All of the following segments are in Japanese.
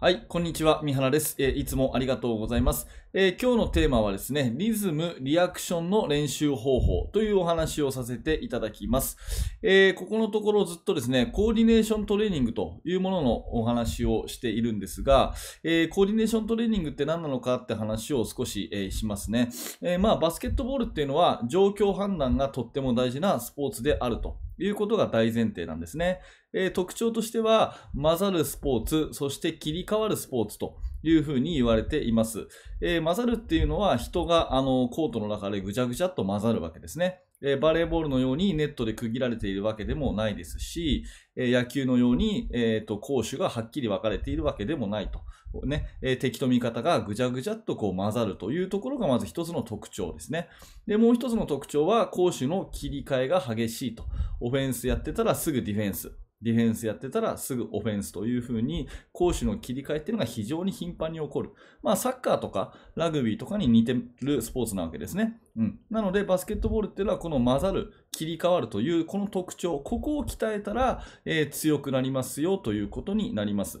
はい、こんにちは。三原です。えいつもありがとうございます、えー、今日のテーマはですね、リズム、リアクションの練習方法というお話をさせていただきます。えー、ここのところずっとですね、コーディネーショントレーニングというもののお話をしているんですが、えー、コーディネーショントレーニングって何なのかって話を少し、えしますね。えまあ、バスケットボールっていうのは状況判断がとっても大事なスポーツであるということが大前提なんですね。えー、特徴としては、混ざるスポーツ、そして切り替わるスポーツというふうに言われています。えー、混ざるっていうのは人があのコートの中でぐちゃぐちゃっと混ざるわけですね。えー、バレーボールのようにネットで区切られているわけでもないですし、えー、野球のように、えーと、と攻守がはっきり分かれているわけでもないと。ねえー、敵と味方がぐちゃぐちゃっとこう混ざるというところがまず一つの特徴ですね。で、もう一つの特徴は攻守の切り替えが激しいと。オフェンスやってたらすぐディフェンス。ディフェンスやってたらすぐオフェンスというふうに攻守の切り替えっていうのが非常に頻繁に起こる。まあサッカーとかラグビーとかに似てるスポーツなわけですね。うん。なのでバスケットボールっていうのはこの混ざる、切り替わるというこの特徴、ここを鍛えたら、えー、強くなりますよということになります。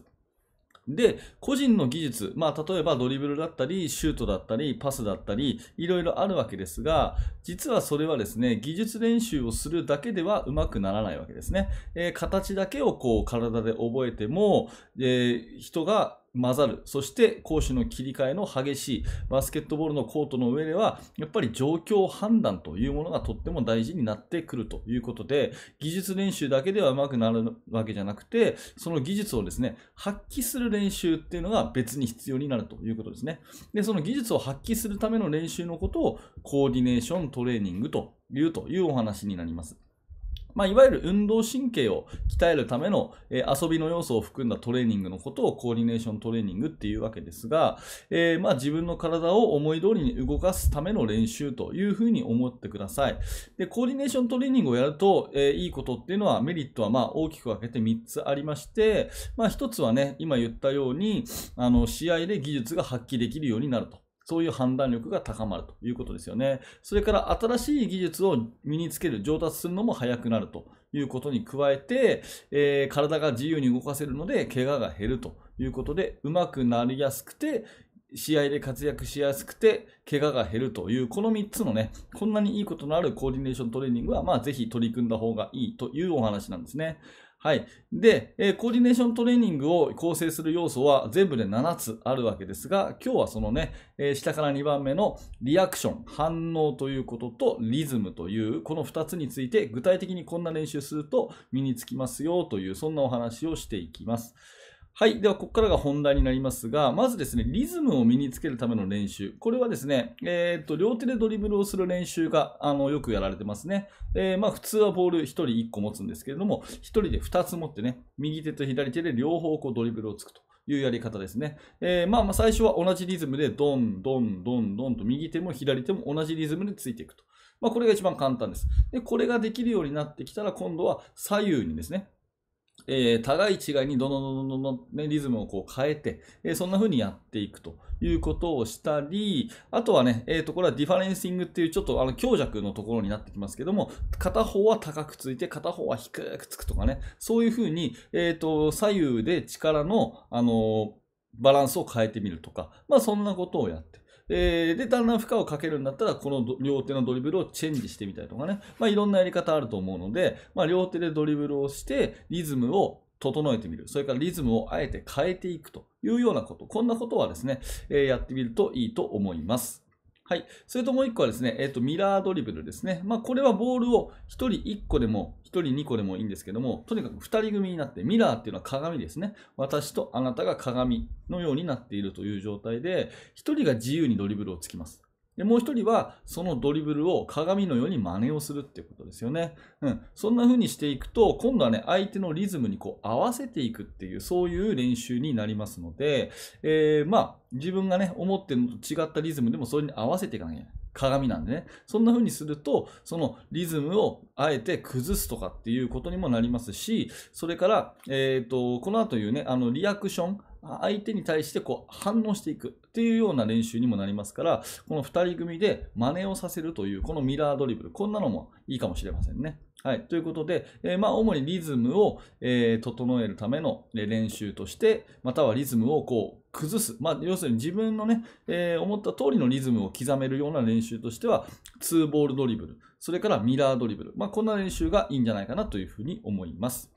で、個人の技術、まあ、例えばドリブルだったり、シュートだったり、パスだったり、いろいろあるわけですが、実はそれはですね、技術練習をするだけではうまくならないわけですね。えー、形だけをこう体で覚えても、えー、人が混ざる、そして攻守の切り替えの激しいバスケットボールのコートの上では、やっぱり状況判断というものがとっても大事になってくるということで、技術練習だけでは上手くなるわけじゃなくて、その技術をですね、発揮する練習っていうのが別に必要になるということですね。で、その技術を発揮するための練習のことをコーディネーショントレーニングというというお話になります。まあ、いわゆる運動神経を鍛えるための、えー、遊びの要素を含んだトレーニングのことをコーディネーショントレーニングっていうわけですが、えー、まあ、自分の体を思い通りに動かすための練習というふうに思ってください。で、コーディネーショントレーニングをやると、えー、いいことっていうのはメリットはまあ大きく分けて3つありまして、まあ、1つはね、今言ったように、あの、試合で技術が発揮できるようになると。そういう判断力が高まるということですよね。それから新しい技術を身につける、上達するのも早くなるということに加えて、えー、体が自由に動かせるので、怪我が減るということで、うまくなりやすくて、試合で活躍しやすくて、怪我が減るという、この3つのね、こんなにいいことのあるコーディネーショントレーニングは、まあ、ぜひ取り組んだ方がいいというお話なんですね。はい。で、えー、コーディネーショントレーニングを構成する要素は全部で7つあるわけですが、今日はそのね、えー、下から2番目のリアクション、反応ということとリズムという、この2つについて具体的にこんな練習すると身につきますよという、そんなお話をしていきます。はい。では、ここからが本題になりますが、まずですね、リズムを身につけるための練習。これはですね、えっ、と、両手でドリブルをする練習が、あの、よくやられてますね。えー、まあ、普通はボール1人1個持つんですけれども、1人で2つ持ってね、右手と左手で両方こうドリブルをつくと。いうやり方ですね。えー、ままあ最初は同じリズムでドンドンドンドンと右手も左手も同じリズムでついていくと。まあこれが一番簡単です。で、これができるようになってきたら今度は左右にですね、えー、互い違いにどのどのどの、ね、リズムをこう変えて、えー、そんな風にやっていくということをしたり、あとはね、えー、と、これはディファレンシングっていうちょっとあの強弱のところになってきますけども、片方は高くついて、片方は低くつくとかね、そういう風に、えっ、と、左右で力の、あのバランスを変えてみるとか、まあそんなことをやって。えー、で、だんだん負荷をかけるんだったら、この両手のドリブルをチェンジしてみたりとかね、まあ、いろんなやり方あると思うので、まあ、両手でドリブルをして、リズムを整えてみる。それからリズムをあえて変えていくというようなこと。こんなことはですね、えー、やってみるといいと思います。はい。それともう1個はですね、えっ、ー、と、ミラードリブルですね。まあ、これはボールを1人1個でも、1人2個でもいいんですけども、とにかく2人組になって、ミラーっていうのは鏡ですね。私とあなたが鏡のようになっているという状態で、1人が自由にドリブルをつきます。で、もう一人は、そのドリブルを鏡のように真似をするっていうことですよね。うん。そんな風にしていくと、今度はね、相手のリズムにこう合わせていくっていう、そういう練習になりますので、えー、まあ、自分がね、思ってるのと違ったリズムでもそれに合わせていかなきゃいけない。鏡なんでね。そんな風にすると、そのリズムをあえて崩すとかっていうことにもなりますし、それから、えっ、ー、と、この後言うね、あの、リアクション、相手に対してこう反応していくっていうような練習にもなりますから、この2人組で真似をさせるという、このミラードリブル、こんなのもいいかもしれませんね。はい。ということで、えー、まあ、主にリズムを、えー、整えるための練習として、またはリズムをこう、崩す。まあ、要するに自分のね、えー、思った通りのリズムを刻めるような練習としては、ツーボールドリブル、それからミラードリブル。まあ、こんな練習がいいんじゃないかなというふうに思います。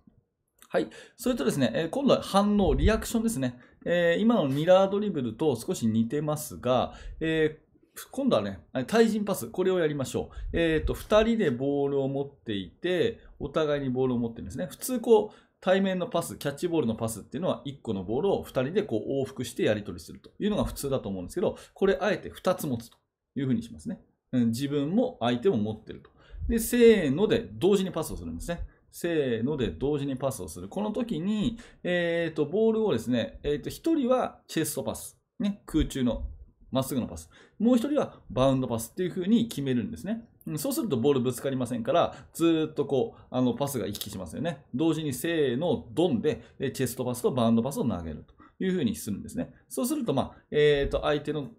はい。それとですね、え今度は反応、リアクションですね。えー、今のミラードリブルと少し似てますが、えー今度はね、対人パス、これをやりましょう。えっ、ー、と、2人でボールを持っていて、お互いにボールを持ってるんですね。普通、こう、対面のパス、キャッチボールのパスっていうのは、1個のボールを2人でこう往復してやり取りするというのが普通だと思うんですけど、これ、あえて2つ持つというふうにしますね。うん、自分も相手も持ってると。で、せーので同時にパスをするんですね。せーので同時にパスをする。この時に、えっ、ー、と、ボールをですね、えっ、ー、と、一人はチェストパス。ね、空中の、まっすぐのパス。もう一人はバウンドパスっていう風に決めるんですね。そうするとボールぶつかりませんから、ずっとこう、あの、パスが行き来しますよね。同時にせーの、ドンで、チェストパスとバウンドパスを投げるという風にするんですね。そうすると、まあ、えっ、ー、と、相手の、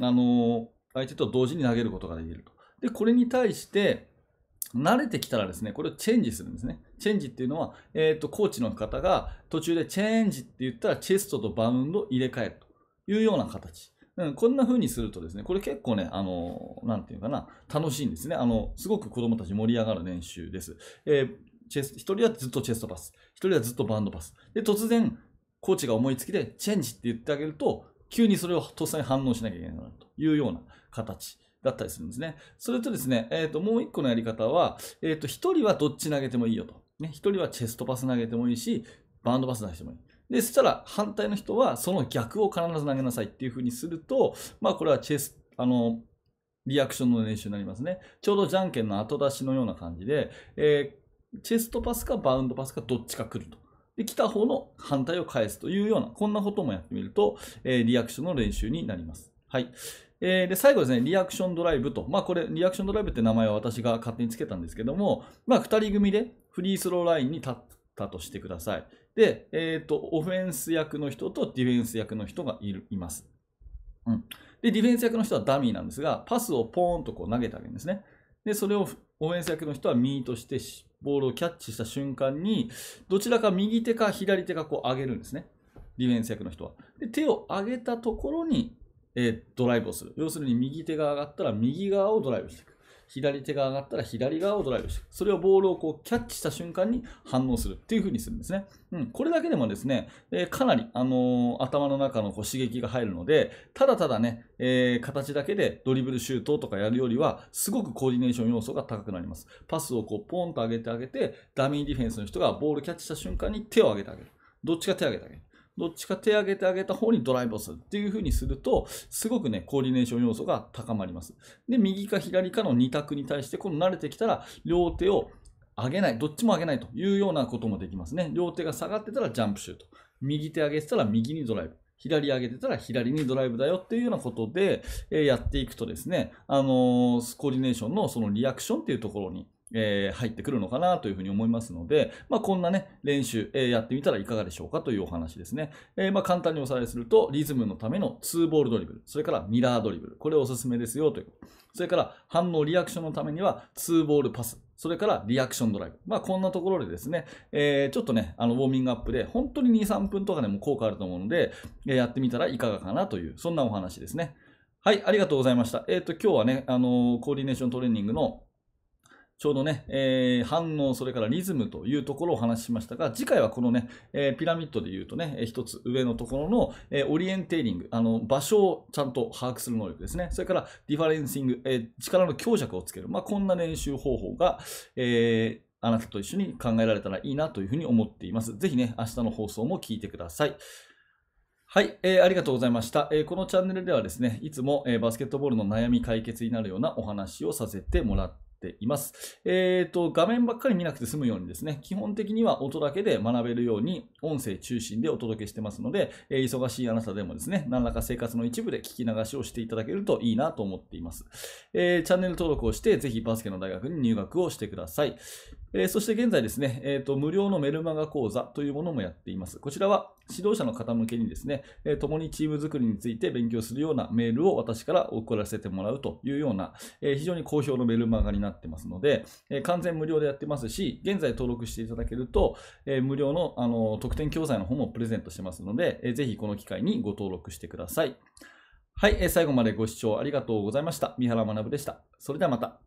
あの相手と同時に投げることができると。で、これに対して、慣れてきたらですね、これをチェンジするんですね。チェンジっていうのは、えっ、ー、と、コーチの方が途中でチェンジって言ったらチェストとバウンド入れ替えるというような形。うん、こんな風にするとですね、これ結構ね、あの、なんていうかな、楽しいんですね。あの、すごく子供たち盛り上がる練習です。えー、チェス、一人はずっとチェストパス、一人はずっとバウンドパス。で、突然、コーチが思いつきで、チェンジって言ってあげると、急にそれをとっさに反応しなきゃいけないなというような形だったりするんですね。それとですね、えっ、ー、と、もう一個のやり方は、えっ、ー、と、一人はどっち投げてもいいよと。ね、一人はチェストパス投げてもいいし、バウンドパス投げてもいい。で、そしたら反対の人はその逆を必ず投げなさいっていう風にすると、まあこれはチェス、あの、リアクションの練習になりますね。ちょうどじゃんけんの後出しのような感じで、えー、チェストパスかバウンドパスかどっちか来ると。で、来た方の反対を返すというような、こんなこともやってみると、えー、リアクションの練習になります。はい。えー、で、最後ですね、リアクションドライブと。まあ、これ、リアクションドライブって名前は私が勝手につけたんですけども、まあ、2人組でフリースローラインに立ったとしてください。で、えっ、ー、と、オフェンス役の人とディフェンス役の人がいるいます。うん。で、ディフェンス役の人はダミーなんですが、パスをポーンとこう投げてあげるんですね。で、それをオフェンス役の人はミートして、ボールをキャッチした瞬間に、どちらか右手か左手かこう上げるんですね。ディフェンス役の人は。で、手を上げたところに、えー、ドライブをする。要するに右手が上がったら右側をドライブしていく。左手が上がったら左側をドライブしていく。それをボールをこうキャッチした瞬間に反応するっていう風にするんですね。うん、これだけでもですね、えー、かなり、あのー、頭の中のこう刺激が入るので、ただただね、えー、形だけでドリブルシュートとかやるよりは、すごくコーディネーション要素が高くなります。パスをこうポンと上げてあげて、ダミーディフェンスの人がボールキャッチした瞬間に手を上げてあげる。どっちか手を上げてあげる。どっちか手上げてあげた方にドライブをするっていう風にすると、すごくね、コーディネーション要素が高まります。で、右か左かの2択に対して、この慣れてきたら、両手を上げない、どっちも上げないというようなこともできますね。両手が下がってたらジャンプシュート。右手上げてたら右にドライブ。左上げてたら左にドライブだよっていうようなことで、えやっていくとですね、あのー、コーディネーションのそのリアクションっていうところにえー、入ってくるのかなというふうに思いますので、まあ、こんなね、練習、えー、やってみたらいかがでしょうかというお話ですね。えー、まあ、簡単におさらいすると、リズムのための2ボールドリブル、それからミラードリブル、これおすすめですよということ。それから反応リアクションのためには2ボールパス、それからリアクションドライブ。まあ、こんなところでですね、えー、ちょっとね、あの、ウォーミングアップで、本当に2、3分とかでも効果あると思うので、えやってみたらいかがかなという、そんなお話ですね。はい、ありがとうございました。えっ、と、今日はね、あのコーディネーショントレーニングのちょうどね、えー、反応、それからリズムというところをお話ししましたが、次回はこのね、えー、ピラミッドで言うとね、一つ上のところの、えー、オリエンテーリング、あの、場所をちゃんと把握する能力ですね。それから、ディファレンシング、え力の強弱をつける。まあ、こんな練習方法が、えあなたと一緒に考えられたらいいなというふうに思っています。ぜひね、明日の放送も聞いてください。はい、えー、ありがとうございました、えー、このチャンネルではですね、いつも、えー、バスケットボールの悩み解決になるようなお話をさせてもらってています。えっ、ー、と、画面ばっかり見なくて済むようにですね、基本的には音だけで学べるように、音声中心でお届けしてますので、えー、忙しいあなたでもですね、何らか生活の一部で聞き流しをしていただけるといいなと思っています。えー、チャンネル登録をして、ぜひバスケの大学に入学をしてください。えー、そして現在ですね、えーと、無料のメルマガ講座というものもやっています。こちらは指導者の方向けにですね、えー、共にチーム作りについて勉強するようなメールを私から送らせてもらうというような、えー、非常に好評のメルマガになってますので、えー、完全無料でやってますし、現在登録していただけると、えー、無料のあの特典教材の方もプレゼントしてますので、えー、ぜひこの機会にご登録してください。はい、えー、最後までご視聴ありがとうございました。三原学でした。それではまた。